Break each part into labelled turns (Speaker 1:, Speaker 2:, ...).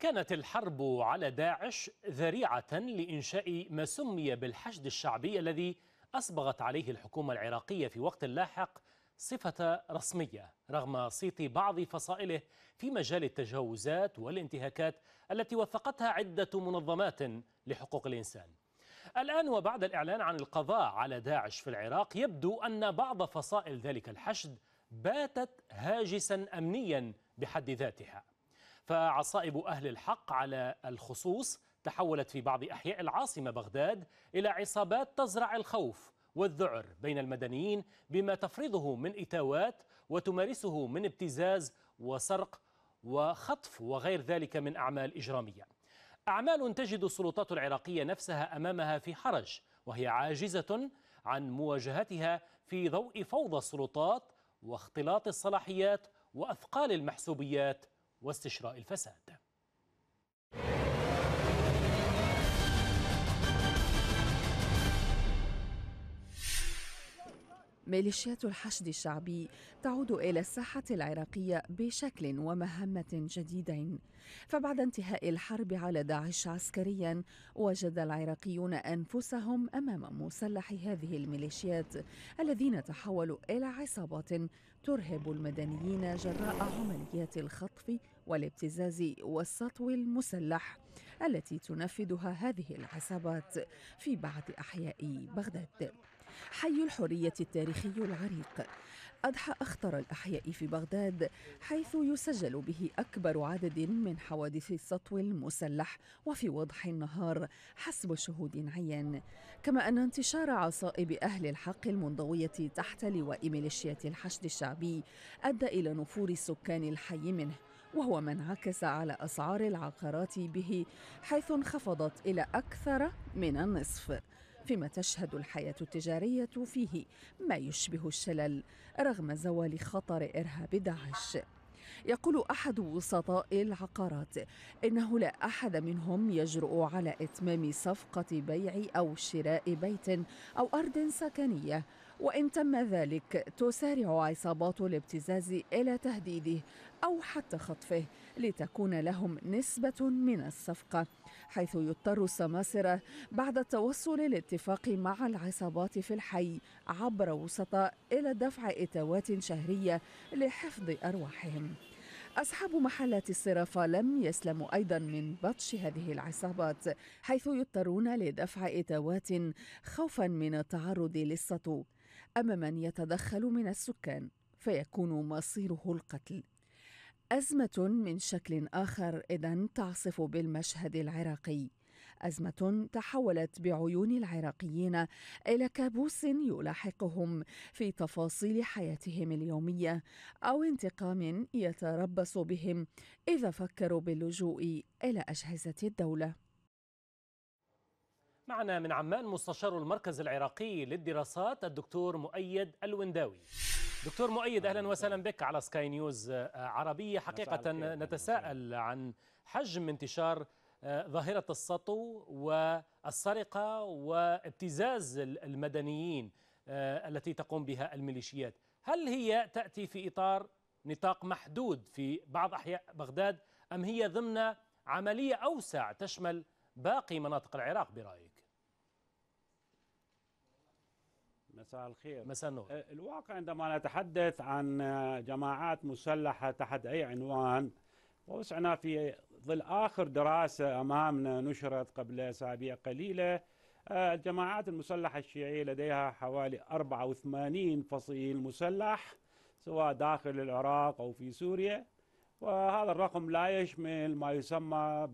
Speaker 1: كانت الحرب على داعش ذريعة لإنشاء ما سمي بالحشد الشعبي الذي أصبغت عليه الحكومة العراقية في وقت لاحق صفة رسمية رغم صيت بعض فصائله في مجال التجاوزات والانتهاكات التي وثقتها عدة منظمات لحقوق الإنسان الآن وبعد الإعلان عن القضاء على داعش في العراق يبدو أن بعض فصائل ذلك الحشد باتت هاجسا أمنيا بحد ذاتها فعصائب أهل الحق على الخصوص تحولت في بعض أحياء العاصمة بغداد إلى عصابات تزرع الخوف والذعر بين المدنيين بما تفرضه من إتاوات وتمارسه من ابتزاز وسرق وخطف وغير ذلك من أعمال إجرامية أعمال تجد السلطات العراقية نفسها أمامها في حرج وهي عاجزة عن مواجهتها في ضوء فوضى السلطات واختلاط الصلاحيات وأثقال المحسوبيات واستشراء الفساد
Speaker 2: ميليشيات الحشد الشعبي تعود الى الساحه العراقيه بشكل ومهمه جديدين فبعد انتهاء الحرب على داعش عسكريا وجد العراقيون انفسهم امام مسلح هذه الميليشيات الذين تحولوا الى عصابات ترهب المدنيين جراء عمليات الخطف والابتزاز والسطو المسلح التي تنفذها هذه العصابات في بعض احياء بغداد حي الحرية التاريخي العريق أضحى أخطر الأحياء في بغداد حيث يسجل به أكبر عدد من حوادث السطو المسلح وفي وضح النهار حسب شهود عين كما أن انتشار عصائب أهل الحق المنضوية تحت لواء ميليشيات الحشد الشعبي أدى إلى نفور سكان الحي منه وهو ما انعكس على أسعار العقارات به حيث انخفضت إلى أكثر من النصف فيما تشهد الحياة التجارية فيه ما يشبه الشلل رغم زوال خطر إرهاب داعش يقول احد وسطاء العقارات انه لا احد منهم يجرؤ على اتمام صفقه بيع او شراء بيت او ارض سكنيه وإن تم ذلك تسارع عصابات الابتزاز إلى تهديده أو حتى خطفه لتكون لهم نسبة من الصفقة حيث يضطر السماسرة بعد التوصل لاتفاق مع العصابات في الحي عبر وسطاء إلى دفع إتاوات شهرية لحفظ أرواحهم أصحاب محلات الصرافة لم يسلموا أيضا من بطش هذه العصابات حيث يضطرون لدفع إتاوات خوفا من التعرض للسطو أم من يتدخل من السكان فيكون مصيره القتل أزمة من شكل آخر إذا تعصف بالمشهد العراقي أزمة تحولت بعيون العراقيين إلى كابوس يلاحقهم في تفاصيل حياتهم اليومية أو انتقام يتربص بهم إذا فكروا باللجوء إلى أجهزة الدولة
Speaker 1: معنا من عمان مستشار المركز العراقي للدراسات الدكتور مؤيد الونداوي دكتور مؤيد اهلا وسهلا بك على سكاي نيوز آه، عربيه حقيقه نتساءل عن حجم انتشار آه، ظاهره السطو والسرقه وابتزاز المدنيين آه، التي تقوم بها الميليشيات هل هي تاتي في اطار نطاق محدود في بعض احياء بغداد ام هي ضمن عمليه اوسع تشمل باقي مناطق العراق برايك
Speaker 3: مساء الخير مساء النور أه، الواقع عندما نتحدث عن أه، جماعات مسلحة تحت أي عنوان ووسعنا في ظل آخر دراسة أمامنا نشرت قبل أسابيع قليلة أه، الجماعات المسلحة الشيعية لديها حوالي 84 فصيل مسلح سواء داخل العراق أو في سوريا وهذا الرقم لا يشمل ما يسمى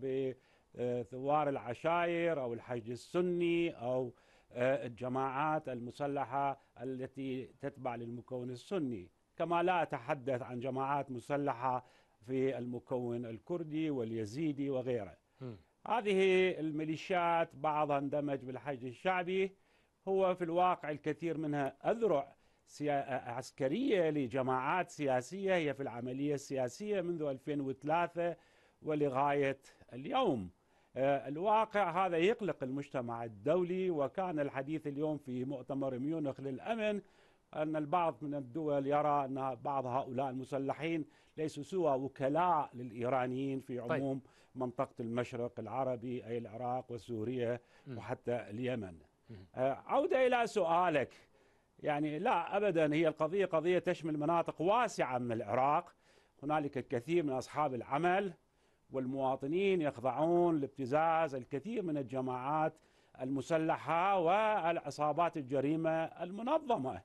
Speaker 3: بثوار العشائر أو الحج السني أو الجماعات المسلحة التي تتبع للمكون السني كما لا أتحدث عن جماعات مسلحة في المكون الكردي واليزيدي وغيره هذه الميليشيات بعضها اندمج بالحشد الشعبي هو في الواقع الكثير منها أذرع عسكرية لجماعات سياسية هي في العملية السياسية منذ 2003 ولغاية اليوم آه، الواقع هذا يقلق المجتمع الدولي وكان الحديث اليوم في مؤتمر ميونخ للأمن أن البعض من الدول يرى أن بعض هؤلاء المسلحين ليسوا سوى وكلاء للإيرانيين في طيب. عموم طيب. منطقة المشرق العربي أي العراق وسوريا م. وحتى اليمن م. آه، عودة إلى سؤالك يعني لا أبدا هي القضية قضية تشمل مناطق واسعة من العراق هنالك الكثير من أصحاب العمل والمواطنين يخضعون لابتزاز الكثير من الجماعات المسلحة والعصابات الجريمة المنظمة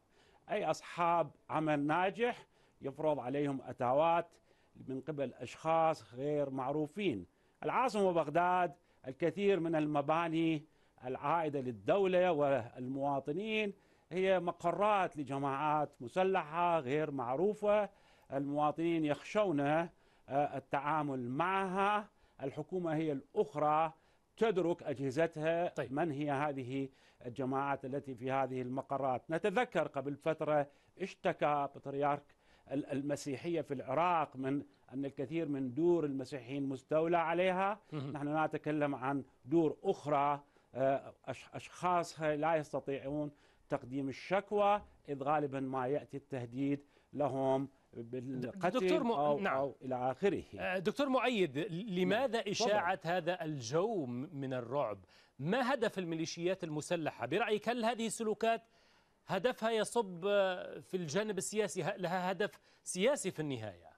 Speaker 3: أي أصحاب عمل ناجح يفرض عليهم أتاوات من قبل أشخاص غير معروفين العاصمة بغداد الكثير من المباني العائدة للدولة والمواطنين هي مقرات لجماعات مسلحة غير معروفة المواطنين يخشونها التعامل معها الحكومة هي الأخرى تدرك أجهزتها طيب. من هي هذه الجماعات التي في هذه المقرات نتذكر قبل فترة اشتكى بطريارك المسيحية في العراق من أن الكثير من دور المسيحيين مستولى عليها نحن نتكلم عن دور أخرى آه، أشخاصها لا يستطيعون تقديم الشكوى إذ غالبا ما يأتي التهديد لهم بالقتل دكتور م... أو, نعم. أو إلى آخره
Speaker 1: آه، دكتور معيد لماذا نعم، إشاعة طبعا. هذا الجو من الرعب ما هدف الميليشيات المسلحة برأيك هل هذه السلوكات هدفها يصب في الجانب السياسي لها هدف سياسي في النهاية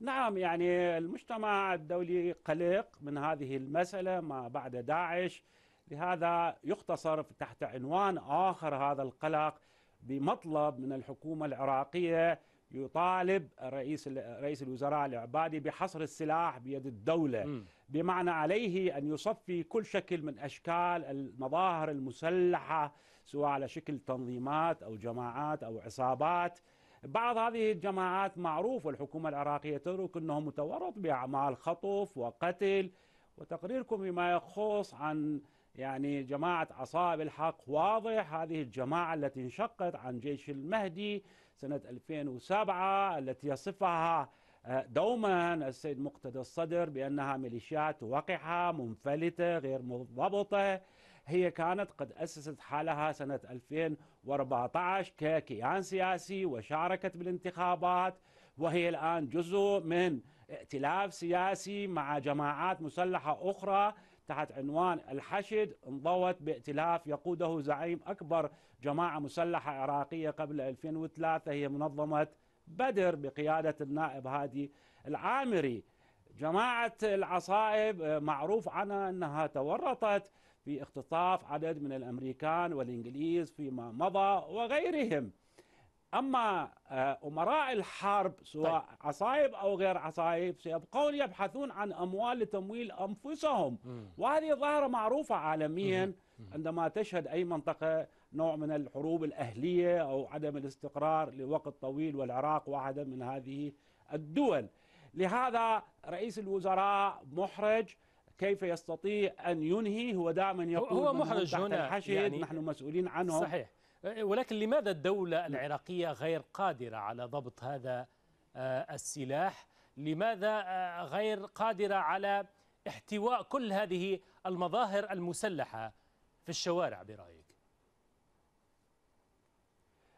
Speaker 3: نعم يعني المجتمع الدولي قلق من هذه المسألة ما بعد داعش لهذا يختصر تحت عنوان آخر هذا القلق بمطلب من الحكومة العراقية يطالب رئيس رئيس الوزراء العبادي بحصر السلاح بيد الدولة م. بمعنى عليه أن يصفي كل شكل من أشكال المظاهر المسلحة سواء على شكل تنظيمات أو جماعات أو عصابات بعض هذه الجماعات معروف والحكومة العراقية تدرك أنه متورط بأعمال خطف وقتل وتقريركم بما يخص عن يعني جماعة عصائب الحق واضح هذه الجماعة التي انشقت عن جيش المهدي سنة 2007 التي يصفها آه، دوما السيد مقتدى الصدر بأنها ميليشيات وقحة منفلتة غير منضبطة هي كانت قد أسست حالها سنة 2014 ككيان سياسي وشاركت بالانتخابات وهي الآن جزء من ائتلاف سياسي مع جماعات مسلحة أخرى تحت عنوان الحشد انضوت بائتلاف يقوده زعيم أكبر جماعة مسلحة عراقية قبل 2003 هي منظمة بدر بقيادة النائب هادي العامري جماعة العصائب آه، معروف عنها أنها تورطت في اختطاف عدد من الأمريكان والإنجليز فيما مضى وغيرهم أما آه، أمراء الحرب سواء طيب. عصائب أو غير عصائب سيبقون يبحثون عن أموال لتمويل أنفسهم مم. وهذه ظاهرة معروفة عالميا مم. عندما تشهد أي منطقة نوع من الحروب الأهلية أو عدم الاستقرار لوقت طويل والعراق واحدة من هذه الدول لهذا رئيس الوزراء
Speaker 1: محرج كيف يستطيع أن ينهي هو دائما يقول هو محرج هنا الحشد يعني نحن
Speaker 3: مسؤولين عنه صحيح
Speaker 1: ولكن لماذا الدولة العراقية غير قادرة على ضبط هذا آه، السلاح لماذا آه، غير قادرة على احتواء كل هذه المظاهر المسلحة في الشوارع برأيك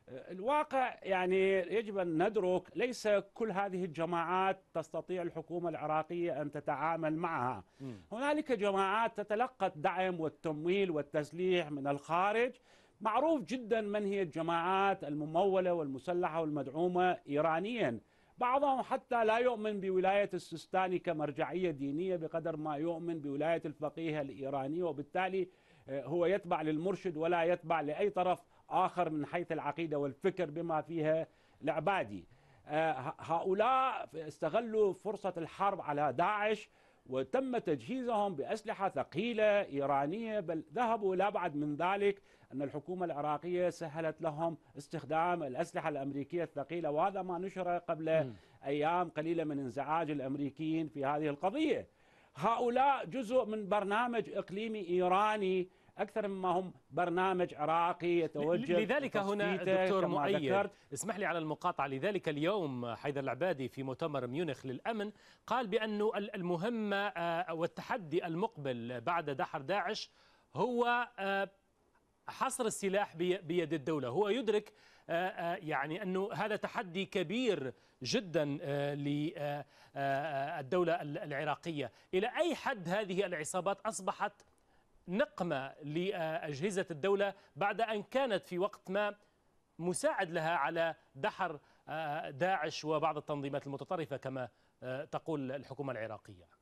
Speaker 1: آه، الواقع يعني يجب أن
Speaker 3: ندرك ليس كل هذه الجماعات تستطيع الحكومة العراقية أن تتعامل معها هنالك جماعات تتلقى الدعم والتمويل والتسليح من الخارج معروف جدا من هي الجماعات الممولة والمسلحة والمدعومة إيرانيا بعضهم حتى لا يؤمن بولاية السستاني كمرجعية دينية بقدر ما يؤمن بولاية الفقيه الإيراني وبالتالي آه، هو يتبع للمرشد ولا يتبع لأي طرف آخر من حيث العقيدة والفكر بما فيها العبادي آه، هؤلاء استغلوا فرصة الحرب على داعش وتم تجهيزهم بأسلحة ثقيلة إيرانية بل ذهبوا إلى أبعد من ذلك أن الحكومة العراقية سهلت لهم استخدام الأسلحة الأمريكية الثقيلة وهذا ما نشر قبل أيام قليلة من انزعاج الأمريكيين في هذه القضية هؤلاء جزء من برنامج إقليمي إيراني اكثر مما هم برنامج
Speaker 1: عراقي يتوجه لذلك هنا دكتور مؤيد اسمح لي على المقاطعه لذلك اليوم حيدر العبادي في مؤتمر ميونخ للامن قال بانه المهمه آه، والتحدي المقبل بعد دحر داعش هو آه، حصر السلاح بيد الدولة هو يدرك آه، آه، يعني أنه هذا تحدي كبير جدا آه، للدولة العراقية إلى أي حد هذه العصابات أصبحت نقمة لأجهزة الدولة بعد أن كانت في وقت ما مساعد لها على دحر داعش وبعض التنظيمات المتطرفة كما تقول الحكومة العراقية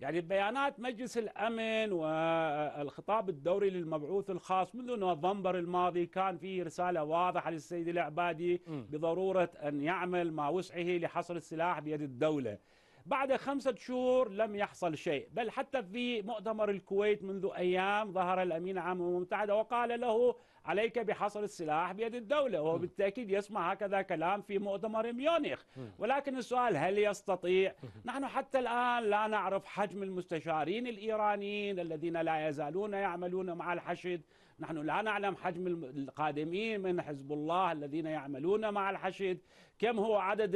Speaker 1: يعني بيانات مجلس الامن والخطاب
Speaker 3: الدوري للمبعوث الخاص منذ نوفمبر الماضي كان فيه رساله واضحه للسيد العبادي بضروره ان يعمل ما وسعه لحصر السلاح بيد الدوله. بعد خمسة شهور لم يحصل شيء بل حتى في مؤتمر الكويت منذ أيام ظهر الأمين العام المتحدة وقال له عليك بحصر السلاح بيد الدولة وهو بالتأكيد يسمع هكذا كلام في مؤتمر ميونخ ولكن السؤال هل يستطيع نحن حتى الآن لا نعرف حجم المستشارين الإيرانيين الذين لا يزالون يعملون مع الحشد نحن لا نعلم حجم القادمين من حزب الله الذين يعملون مع الحشد كم هو عدد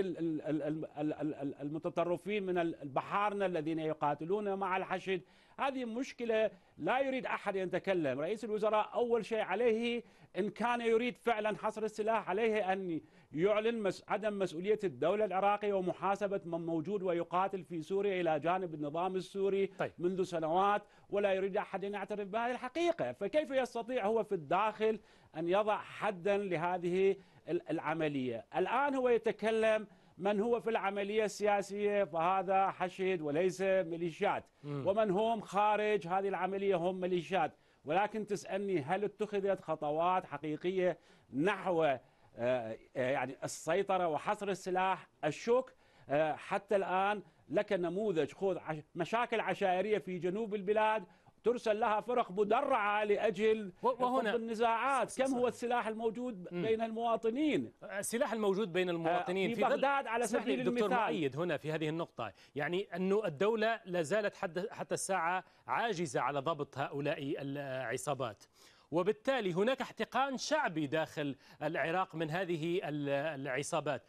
Speaker 3: المتطرفين من البحارنة الذين يقاتلون مع الحشد هذه مشكلة لا يريد أحد أن يتكلم رئيس الوزراء أول شيء عليه إن كان يريد فعلا حصر السلاح عليه أن يعلن عدم مسؤولية الدولة العراقية ومحاسبة من موجود ويقاتل في سوريا إلى جانب النظام السوري طيب. منذ سنوات ولا يريد أحد أن يعترف بهذه الحقيقة فكيف يستطيع هو في الداخل أن يضع حدا لهذه العملية الآن هو يتكلم من هو في العملية السياسية فهذا حشد وليس ميليشيات ومن هم خارج هذه العملية هم ميليشيات ولكن تسألني هل اتخذت خطوات حقيقية نحو آه، يعني السيطرة وحصر السلاح الشوك آه، حتى الآن لك نموذج خذ مشاكل عشائرية في جنوب البلاد ترسل لها فرق مدرعة لأجل وهنا النزاعات كم هو السلاح الموجود بين المواطنين
Speaker 1: السلاح الموجود بين آه، المواطنين في بغداد على سبيل المثال دكتور مؤيد هنا في هذه النقطة يعني أنه الدولة لا زالت حتى الساعة عاجزة على ضبط هؤلاء العصابات وبالتالي هناك احتقان شعبي داخل العراق من هذه العصابات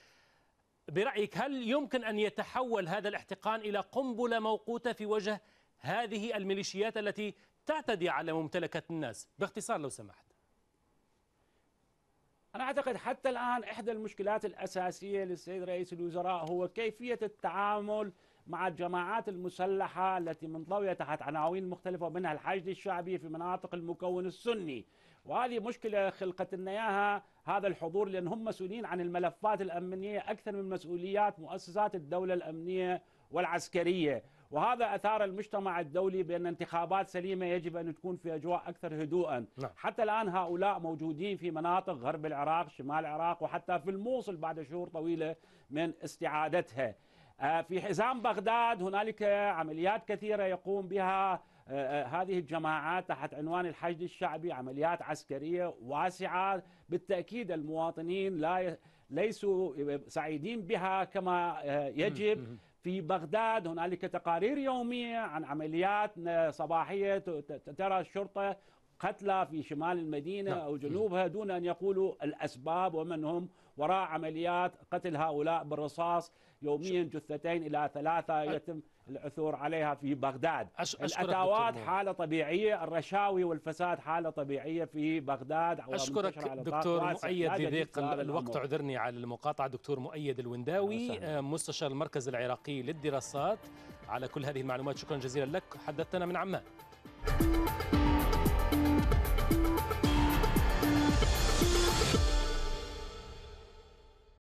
Speaker 1: برأيك هل يمكن أن يتحول هذا الاحتقان إلى قنبلة موقوتة في وجه هذه الميليشيات التي تعتدي على ممتلكات الناس باختصار لو سمحت أنا أعتقد حتى الآن
Speaker 3: إحدى المشكلات الأساسية للسيد رئيس الوزراء هو كيفية التعامل مع الجماعات المسلحة التي منطوية تحت عناوين مختلفة ومنها الحشد الشعبي في مناطق المكون السني وهذه مشكلة خلقت لنا إياها هذا الحضور لأن هم مسؤولين عن الملفات الأمنية أكثر من مسؤوليات مؤسسات الدولة الأمنية والعسكرية وهذا أثار المجتمع الدولي بأن انتخابات سليمة يجب أن تكون في أجواء أكثر هدوءا نعم. حتى الآن هؤلاء موجودين في مناطق غرب العراق شمال العراق وحتى في الموصل بعد شهور طويلة من استعادتها آه، في حزام بغداد هنالك عمليات كثيرة يقوم بها آه، آه، هذه الجماعات تحت عنوان الحشد الشعبي عمليات عسكرية واسعة بالتأكيد المواطنين لا ليسوا سعيدين بها كما يجب في بغداد هنالك تقارير يومية عن عمليات صباحية ترى الشرطة قتلى في شمال المدينة نعم. أو جنوبها دون أن يقولوا الأسباب ومن هم وراء عمليات قتل هؤلاء بالرصاص يوميا جثتين إلى ثلاثة يتم العثور عليها في بغداد الأتاوات حالة طبيعية الرشاوي والفساد حالة طبيعية في بغداد أشكرك دكتور مؤيد ذيق الوقت
Speaker 1: عذرني على المقاطعة دكتور مؤيد الونداوي آه، مستشار المركز العراقي للدراسات على كل هذه المعلومات شكرا جزيلا لك حدثتنا من عمان